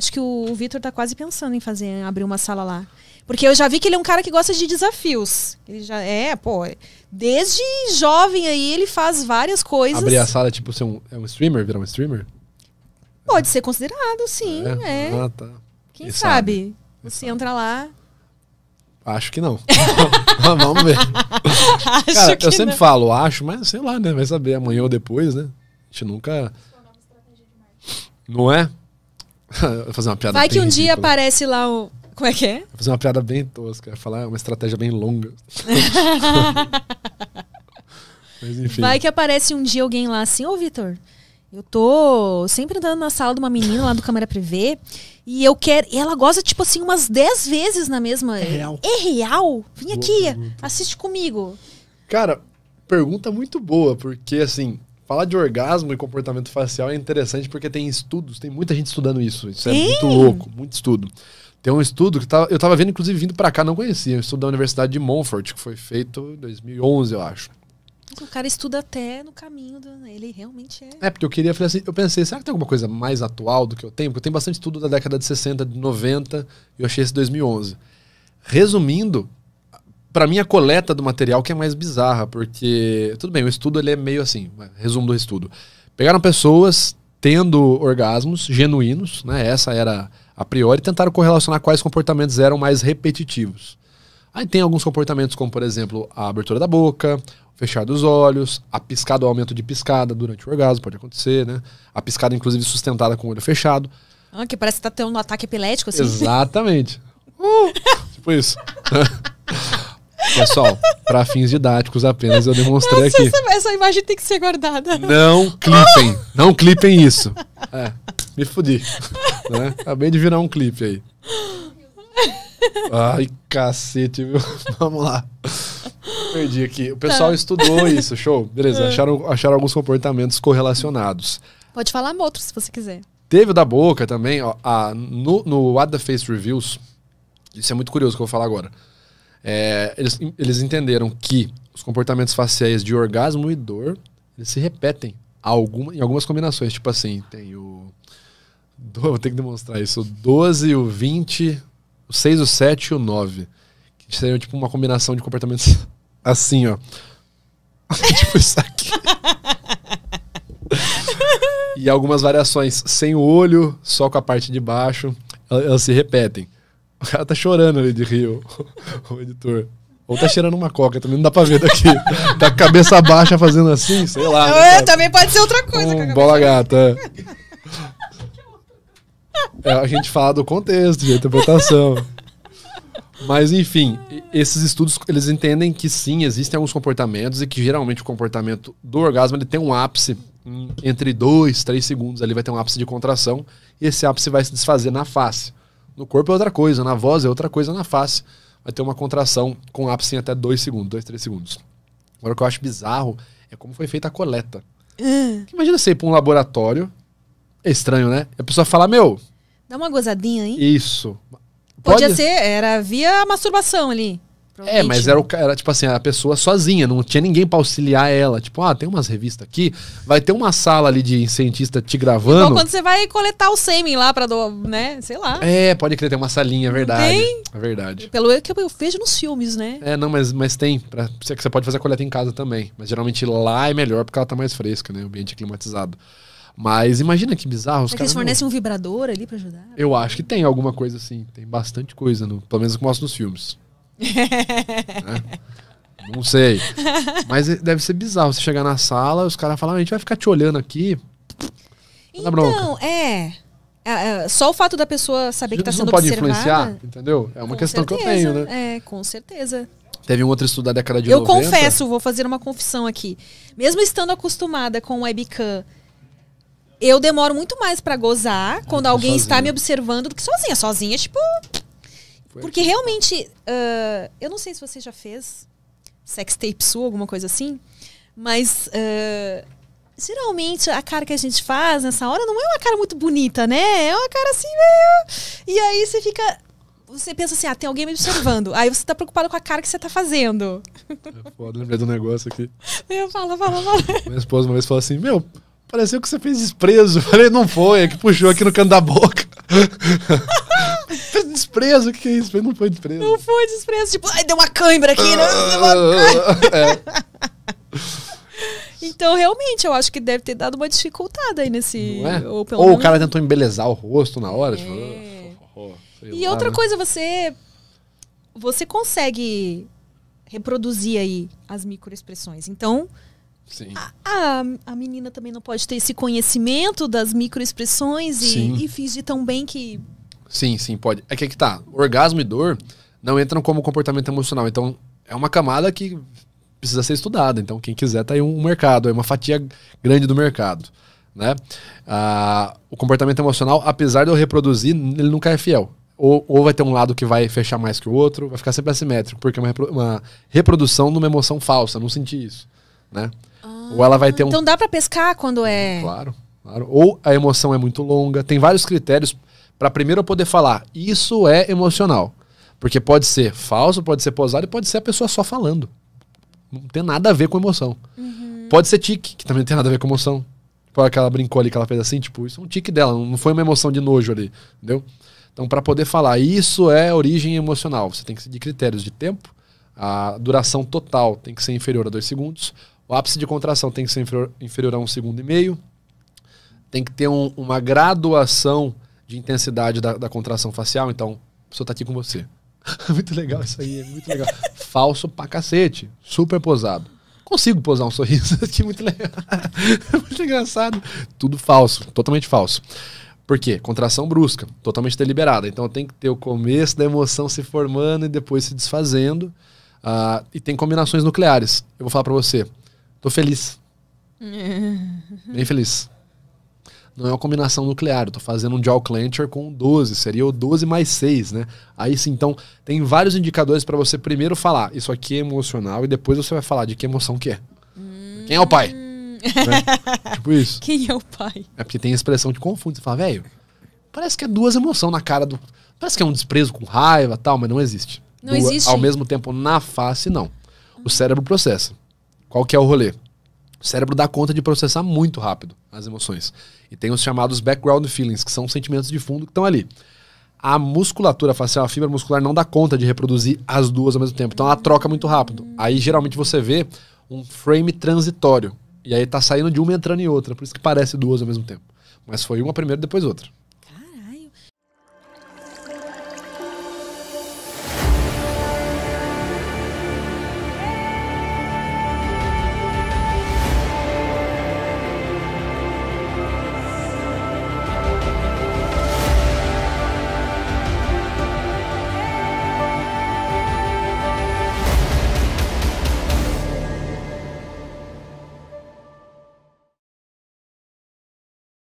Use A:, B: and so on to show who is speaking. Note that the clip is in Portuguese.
A: Acho que o, Vitor tá quase pensando em fazer em abrir uma sala lá. Porque eu já vi que ele é um cara que gosta de desafios. Ele já é, pô, desde jovem aí ele faz várias coisas. Abrir a
B: sala, tipo, ser um, é um streamer, virar um streamer?
A: Pode ser considerado, sim. É. é. Ah, tá. Quem, sabe? sabe? Você sabe. entra lá.
B: Acho que não. Vamos ver. acho Cara, eu sempre não. falo, acho, mas sei lá, né? Vai saber amanhã ou depois, né? A gente nunca. Não é? fazer uma piada Vai que um ridícula. dia aparece
A: lá o. Como é que é? Vou
B: fazer uma piada bem tosca. Falar é uma estratégia bem longa. Mas enfim. Vai que
A: aparece um dia alguém lá assim, ô Vitor. Eu tô sempre andando na sala de uma menina lá do Câmara Prevê e eu quero. E ela gosta, tipo assim, umas 10 vezes na mesma. É real. É real? Vem boa aqui, pergunta. assiste comigo.
B: Cara, pergunta muito boa, porque assim, falar de orgasmo e comportamento facial é interessante porque tem estudos, tem muita gente estudando isso. Isso Sim. é muito louco, muito estudo. Tem um estudo que eu estava vendo, inclusive, vindo para cá, não conhecia. Um estudo da Universidade de Montfort, que foi feito em 2011, eu acho.
A: O cara estuda até no caminho, do, ele realmente é.
B: É, porque eu queria, assim, eu pensei, será que tem alguma coisa mais atual do que eu tenho? Porque eu tenho bastante estudo da década de 60, de 90, e eu achei esse 2011. Resumindo, para mim a coleta do material que é mais bizarra, porque tudo bem, o estudo ele é meio assim, resumo do estudo. Pegaram pessoas tendo orgasmos genuínos, né? Essa era a priori, e tentaram correlacionar quais comportamentos eram mais repetitivos. Aí tem alguns comportamentos como, por exemplo, a abertura da boca, o fechar dos olhos, a piscada, o aumento de piscada durante o orgasmo, pode acontecer, né? A piscada inclusive sustentada com o olho fechado.
A: Ah, que parece que tá tendo um ataque epilético assim.
B: Exatamente. Uh, tipo isso. Pessoal, para fins didáticos apenas eu demonstrei Nossa, aqui. Essa,
A: essa, imagem tem que ser guardada.
B: Não clipem, não clipem isso. É, me fudi. né? Acabei de virar um clipe aí. Ai, cacete, viu? Vamos lá. Perdi aqui. O pessoal tá. estudou isso, show. Beleza, é. acharam, acharam alguns comportamentos correlacionados.
A: Pode falar outro se você quiser.
B: Teve o da boca também, ó, a, no, no What the Face Reviews, isso é muito curioso que eu vou falar agora. É, eles, eles entenderam que os comportamentos faciais de orgasmo e dor eles se repetem alguma, em algumas combinações. Tipo assim, tem o. Do, vou ter que demonstrar isso. O 12, o 20, o 6, o 7 e o 9. Que seria tipo uma combinação de comportamentos assim, ó. tipo isso aqui. e algumas variações sem o olho, só com a parte de baixo. Elas se repetem. O cara tá chorando ali de rio, o editor. Ou tá cheirando uma coca, também não dá pra ver daqui. tá com a cabeça baixa fazendo assim, sei lá. Né, é, né, também pode ser outra coisa. Um bola gata. É. é, a gente fala do contexto, de interpretação. Mas enfim, esses estudos eles entendem que sim, existem alguns comportamentos e que geralmente o comportamento do orgasmo ele tem um ápice entre dois três segundos ali vai ter um ápice de contração e esse ápice vai se desfazer na face. No corpo é outra coisa, na voz é outra coisa, na face vai ter uma contração com ápice em até 2 segundos, 2, 3 segundos. Agora, o que eu acho bizarro é como foi feita a coleta. Uh. Imagina você ir pra um laboratório, é estranho, né? E a pessoa fala, meu... Dá
A: uma gozadinha, hein?
B: Isso. Pode... Podia ser,
A: era via masturbação ali. É, mas era,
B: né? o, era tipo assim, a pessoa sozinha, não tinha ninguém para auxiliar ela. Tipo, ah, tem umas revistas aqui, vai ter uma sala ali de cientista te gravando. Então quando
A: você vai coletar o sêmen lá pra, do, né, sei lá. É,
B: pode crer, tem uma salinha, é verdade. Tem? É verdade.
A: Pelo que eu vejo nos filmes, né?
B: É, não, mas, mas tem, pra, que você pode fazer a coleta em casa também. Mas geralmente lá é melhor porque ela tá mais fresca, né, o ambiente climatizado. Mas imagina que bizarro. Os é que eles fornecem
A: não... um vibrador ali para ajudar?
B: Eu acho que tem alguma coisa assim. Tem bastante coisa, no... pelo menos o que mostra nos filmes. né? Não sei. Mas deve ser bizarro você chegar na sala, os caras falam, ah, a gente vai ficar te olhando aqui. Então,
A: é. é. É, Só o fato da pessoa saber que está sendo não pode observada, influenciar,
B: entendeu? É uma questão certeza, que eu tenho,
A: né? É, com certeza.
B: Teve um outro estudo da década de eu 90. Eu confesso,
A: vou fazer uma confissão aqui. Mesmo estando acostumada com webcam, eu demoro muito mais para gozar quando alguém sozinha. está me observando do que sozinha. Sozinha, tipo, porque realmente, uh, eu não sei se você já fez sex tape sua, alguma coisa assim, mas uh, geralmente a cara que a gente faz nessa hora não é uma cara muito bonita, né? É uma cara assim meio. E aí você fica. Você pensa assim, ah, tem alguém me observando. aí você tá preocupado com a cara que você tá fazendo. É
B: foda, lembrei do negócio aqui.
A: Meu, fala, fala, fala.
B: Minha esposa uma vez falou assim, meu, pareceu que você fez desprezo. Eu falei, não foi, é que puxou aqui no canto da boca desprezo, o que é isso? Mas não foi desprezo. Não foi desprezo. Tipo, ai, deu uma câimbra
A: aqui, né? Ah,
B: é.
A: Então, realmente, eu acho que deve ter dado uma dificultada aí nesse. É? Ou, ou menos... o cara
B: tentou embelezar o rosto na hora. Tipo, é. Tipo, oh, oh, e lá, outra né? coisa,
A: você. Você consegue reproduzir aí as microexpressões. Então. A, a, a, menina também não pode ter esse conhecimento das microexpressões e, e fingir tão bem que
B: Sim, sim, pode. É que é que tá. Orgasmo e dor não entram como comportamento emocional. Então, é uma camada que precisa ser estudada. Então, quem quiser, tá aí um mercado, é uma fatia grande do mercado. Né? Ah, o comportamento emocional, apesar de eu reproduzir, ele nunca é fiel. Ou, ou vai ter um lado que vai fechar mais que o outro, vai ficar sempre assimétrico, porque é uma, repro uma reprodução de uma emoção falsa, não senti isso. Né? Ah, ou ela vai ter um. Ah, então
A: dá para pescar quando é.
B: Claro, claro. Ou a emoção é muito longa, tem vários critérios para primeiro eu poder falar, isso é emocional. Porque pode ser falso, pode ser posado e pode ser a pessoa só falando. Não tem nada a ver com emoção. Uhum. Pode ser tique, que também não tem nada a ver com emoção. Foi aquela brincou ali que ela fez assim, tipo, isso é um tique dela, não foi uma emoção de nojo ali, entendeu? Então, para poder falar, isso é origem emocional, você tem que seguir critérios de tempo, a duração total tem que ser inferior a dois segundos, o ápice de contração tem que ser inferior, inferior a um segundo e meio, tem que ter um, uma graduação de intensidade da, da contração facial, então a pessoa tá aqui com você. muito legal isso aí, é muito legal. Falso pra cacete, super posado. Consigo posar um sorriso aqui, muito legal. muito engraçado. Tudo falso, totalmente falso. Por quê? Contração brusca, totalmente deliberada. Então tem que ter o começo da emoção se formando e depois se desfazendo. Uh, e tem combinações nucleares. Eu vou falar para você. Tô feliz. Bem feliz não é uma combinação nuclear. Eu tô fazendo um jaw clencher com 12, seria o 12 mais 6, né? Aí sim, então tem vários indicadores para você primeiro falar isso aqui é emocional e depois você vai falar de que emoção que é. Hum. Quem é o pai? Hum. né? Tipo isso. Quem é o pai? É porque tem a expressão de confunde. Você fala, velho, parece que é duas emoções na cara do. Parece que é um desprezo com raiva tal, mas não existe. Não existe. Ao mesmo tempo, na face, não. O cérebro processa. Qual que é o rolê? O cérebro dá conta de processar muito rápido as emoções. E tem os chamados background feelings, que são sentimentos de fundo que estão ali. A musculatura facial, a fibra muscular, não dá conta de reproduzir as duas ao mesmo tempo. Então ela troca muito rápido. Aí geralmente você vê um frame transitório. E aí tá saindo de uma entrando em outra. Por isso que parece duas ao mesmo tempo. Mas foi uma primeiro, depois outra.